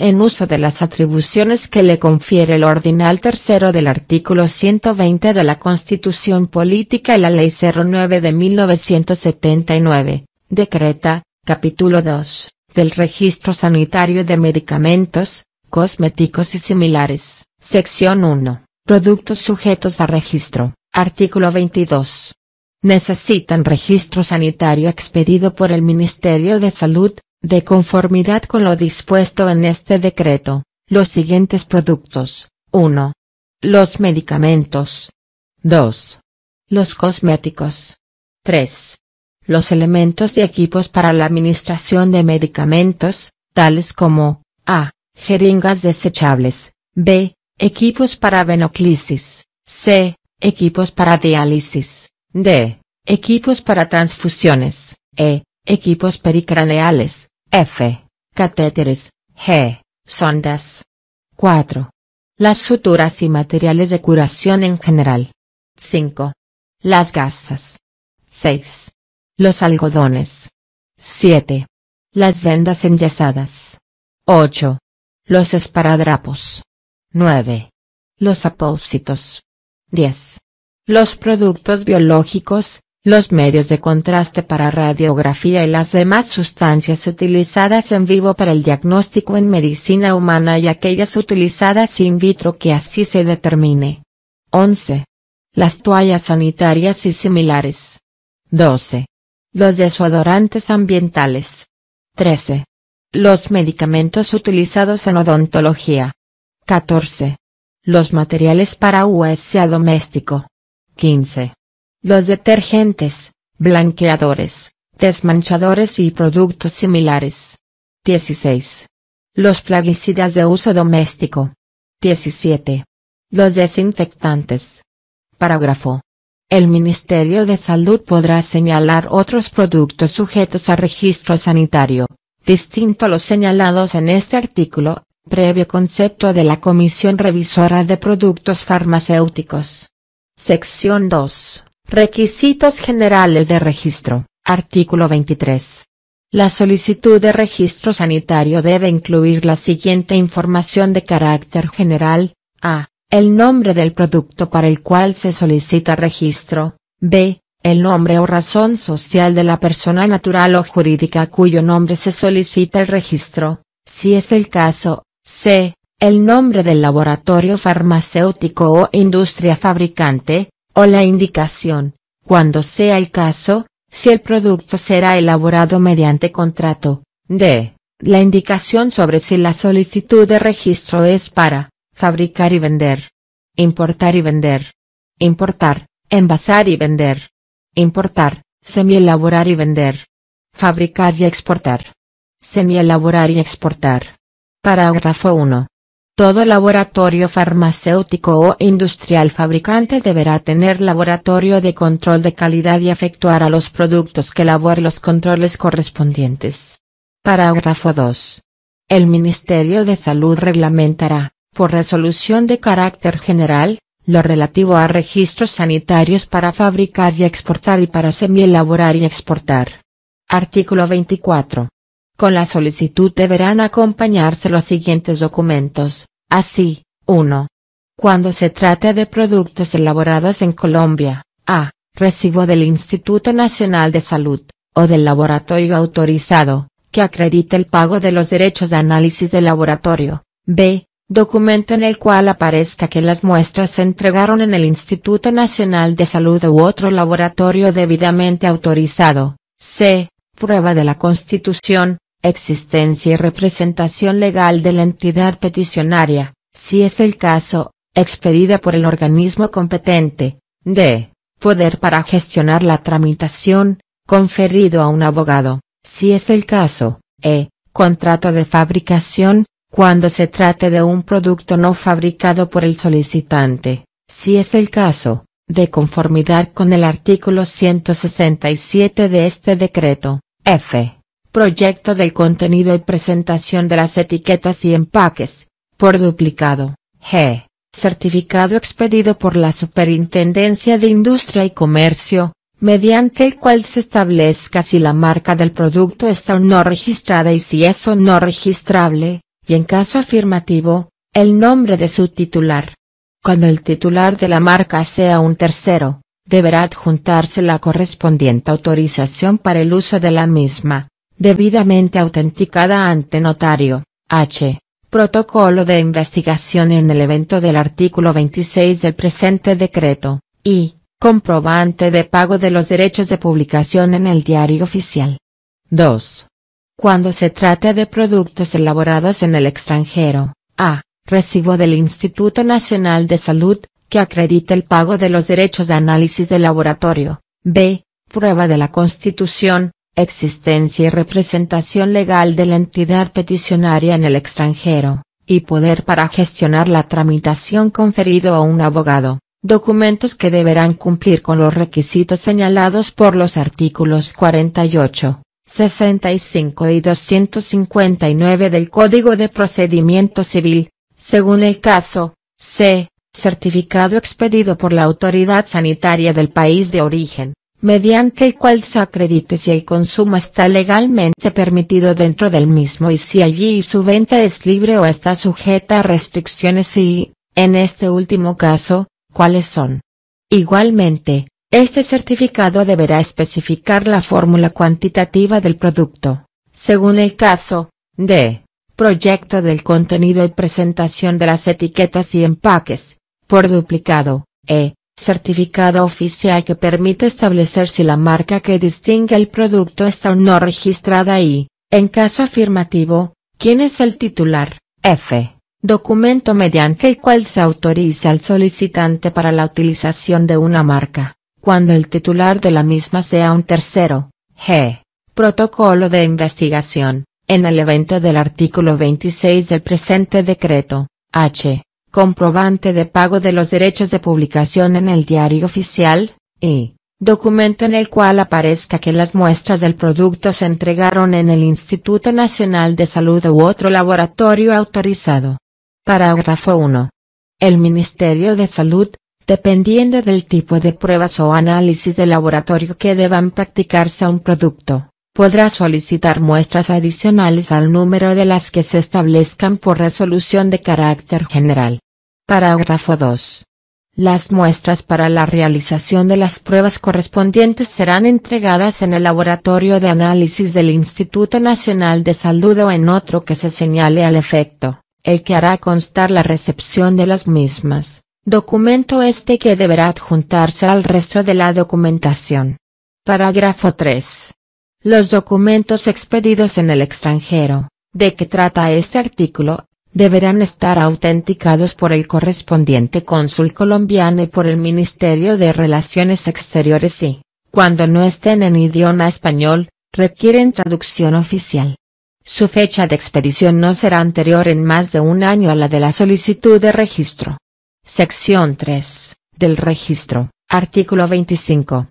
en uso de las atribuciones que le confiere el ordinal tercero del artículo 120 de la Constitución Política y la Ley 09 de 1979, decreta, capítulo 2, del Registro Sanitario de Medicamentos, Cosméticos y similares, sección 1, productos sujetos a registro, artículo 22. Necesitan registro sanitario expedido por el Ministerio de Salud, de conformidad con lo dispuesto en este decreto, los siguientes productos, 1. Los medicamentos. 2. Los cosméticos. 3. Los elementos y equipos para la administración de medicamentos, tales como, a. Jeringas desechables, b. Equipos para venoclisis, c. Equipos para diálisis, d. Equipos para transfusiones, e. Equipos pericraneales, F. Catéteres, G. Sondas. 4. Las suturas y materiales de curación en general. 5. Las gasas. 6. Los algodones. 7. Las vendas enyesadas. 8. Los esparadrapos. 9. Los apósitos. 10. Los productos biológicos, los medios de contraste para radiografía y las demás sustancias utilizadas en vivo para el diagnóstico en medicina humana y aquellas utilizadas in vitro que así se determine. 11. Las toallas sanitarias y similares. 12. Los desodorantes ambientales. 13. Los medicamentos utilizados en odontología. 14. Los materiales para USA doméstico. 15. Los detergentes, blanqueadores, desmanchadores y productos similares. 16. Los plaguicidas de uso doméstico. 17. Los desinfectantes. Parágrafo. El Ministerio de Salud podrá señalar otros productos sujetos a registro sanitario, distinto a los señalados en este artículo, previo concepto de la Comisión Revisora de Productos Farmacéuticos. Sección 2. Requisitos generales de registro, artículo 23. La solicitud de registro sanitario debe incluir la siguiente información de carácter general, a. El nombre del producto para el cual se solicita registro, b. El nombre o razón social de la persona natural o jurídica cuyo nombre se solicita el registro, si es el caso, c. El nombre del laboratorio farmacéutico o industria fabricante, o la indicación, cuando sea el caso, si el producto será elaborado mediante contrato, d. La indicación sobre si la solicitud de registro es para, fabricar y vender. Importar y vender. Importar, envasar y vender. Importar, semielaborar y vender. Fabricar y exportar. Semielaborar y exportar. Parágrafo 1. Todo laboratorio farmacéutico o industrial fabricante deberá tener laboratorio de control de calidad y efectuar a los productos que elabore los controles correspondientes. Parágrafo 2. El Ministerio de Salud reglamentará, por resolución de carácter general, lo relativo a registros sanitarios para fabricar y exportar y para semi y exportar. Artículo 24. Con la solicitud deberán acompañarse los siguientes documentos, Así, 1. Cuando se trata de productos elaborados en Colombia, a. Recibo del Instituto Nacional de Salud, o del laboratorio autorizado, que acredite el pago de los derechos de análisis del laboratorio. b. Documento en el cual aparezca que las muestras se entregaron en el Instituto Nacional de Salud u otro laboratorio debidamente autorizado. c. Prueba de la Constitución, existencia y representación legal de la entidad peticionaria, si es el caso, expedida por el organismo competente, d. Poder para gestionar la tramitación, conferido a un abogado, si es el caso, e. Contrato de fabricación, cuando se trate de un producto no fabricado por el solicitante, si es el caso, de conformidad con el artículo 167 de este decreto, f. Proyecto del contenido y presentación de las etiquetas y empaques, por duplicado, G. Certificado expedido por la Superintendencia de Industria y Comercio, mediante el cual se establezca si la marca del producto está o no registrada y si es o no registrable, y en caso afirmativo, el nombre de su titular. Cuando el titular de la marca sea un tercero, deberá adjuntarse la correspondiente autorización para el uso de la misma debidamente autenticada ante notario, H. Protocolo de investigación en el evento del artículo 26 del presente decreto, y, comprobante de pago de los derechos de publicación en el diario oficial. 2. Cuando se trata de productos elaborados en el extranjero, a. Recibo del Instituto Nacional de Salud, que acredita el pago de los derechos de análisis de laboratorio, b. Prueba de la Constitución, existencia y representación legal de la entidad peticionaria en el extranjero, y poder para gestionar la tramitación conferido a un abogado, documentos que deberán cumplir con los requisitos señalados por los artículos 48, 65 y 259 del Código de Procedimiento Civil, según el caso, c. Certificado expedido por la autoridad sanitaria del país de origen mediante el cual se acredite si el consumo está legalmente permitido dentro del mismo y si allí su venta es libre o está sujeta a restricciones y, en este último caso, cuáles son. Igualmente, este certificado deberá especificar la fórmula cuantitativa del producto, según el caso, de proyecto del contenido y presentación de las etiquetas y empaques, por duplicado, e Certificado oficial que permite establecer si la marca que distingue el producto está o no registrada y, en caso afirmativo, quién es el titular. F. Documento mediante el cual se autoriza al solicitante para la utilización de una marca, cuando el titular de la misma sea un tercero. G. Protocolo de investigación, en el evento del artículo 26 del presente decreto. H comprobante de pago de los derechos de publicación en el diario oficial, y, documento en el cual aparezca que las muestras del producto se entregaron en el Instituto Nacional de Salud u otro laboratorio autorizado. Parágrafo 1. El Ministerio de Salud, dependiendo del tipo de pruebas o análisis de laboratorio que deban practicarse a un producto, podrá solicitar muestras adicionales al número de las que se establezcan por resolución de carácter general. Parágrafo 2. Las muestras para la realización de las pruebas correspondientes serán entregadas en el Laboratorio de Análisis del Instituto Nacional de Salud o en otro que se señale al efecto, el que hará constar la recepción de las mismas, documento este que deberá adjuntarse al resto de la documentación. Parágrafo 3. Los documentos expedidos en el extranjero, de que trata este artículo, deberán estar autenticados por el correspondiente cónsul colombiano y por el Ministerio de Relaciones Exteriores y, cuando no estén en idioma español, requieren traducción oficial. Su fecha de expedición no será anterior en más de un año a la de la solicitud de registro. Sección 3, del registro, artículo 25.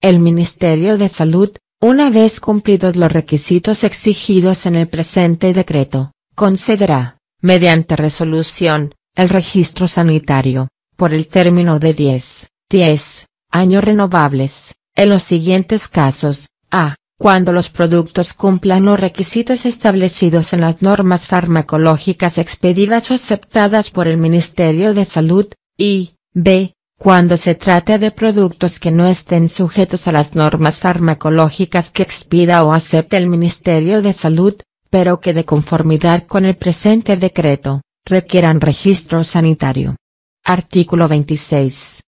El Ministerio de Salud, una vez cumplidos los requisitos exigidos en el presente decreto, concederá, mediante resolución, el registro sanitario, por el término de 10, 10 años renovables, en los siguientes casos, a. Cuando los productos cumplan los requisitos establecidos en las normas farmacológicas expedidas o aceptadas por el Ministerio de Salud, y, b cuando se trate de productos que no estén sujetos a las normas farmacológicas que expida o acepte el Ministerio de Salud, pero que de conformidad con el presente decreto, requieran registro sanitario. Artículo 26.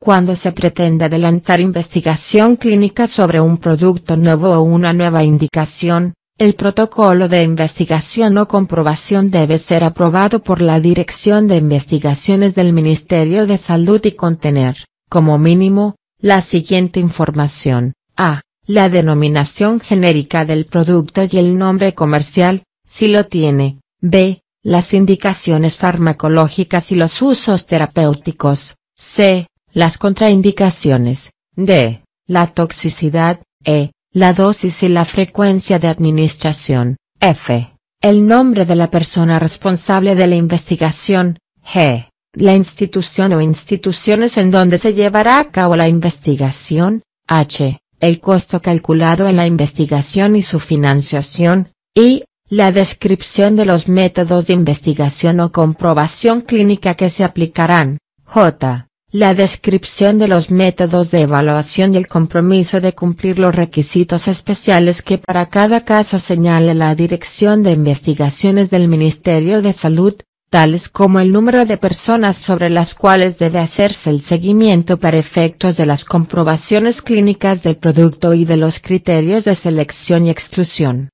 Cuando se pretende adelantar investigación clínica sobre un producto nuevo o una nueva indicación, el protocolo de investigación o comprobación debe ser aprobado por la Dirección de Investigaciones del Ministerio de Salud y contener, como mínimo, la siguiente información, a. La denominación genérica del producto y el nombre comercial, si lo tiene, b. Las indicaciones farmacológicas y los usos terapéuticos, c. Las contraindicaciones, d. La toxicidad, e la dosis y la frecuencia de administración, F, el nombre de la persona responsable de la investigación, G, la institución o instituciones en donde se llevará a cabo la investigación, H, el costo calculado en la investigación y su financiación, y, la descripción de los métodos de investigación o comprobación clínica que se aplicarán, J, la descripción de los métodos de evaluación y el compromiso de cumplir los requisitos especiales que para cada caso señale la Dirección de Investigaciones del Ministerio de Salud, tales como el número de personas sobre las cuales debe hacerse el seguimiento para efectos de las comprobaciones clínicas del producto y de los criterios de selección y exclusión.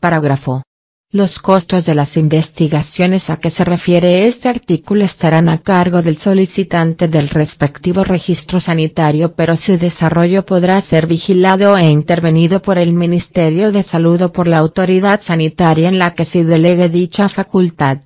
Parágrafo. Los costos de las investigaciones a que se refiere este artículo estarán a cargo del solicitante del respectivo registro sanitario pero su desarrollo podrá ser vigilado e intervenido por el Ministerio de Salud o por la autoridad sanitaria en la que se delegue dicha facultad.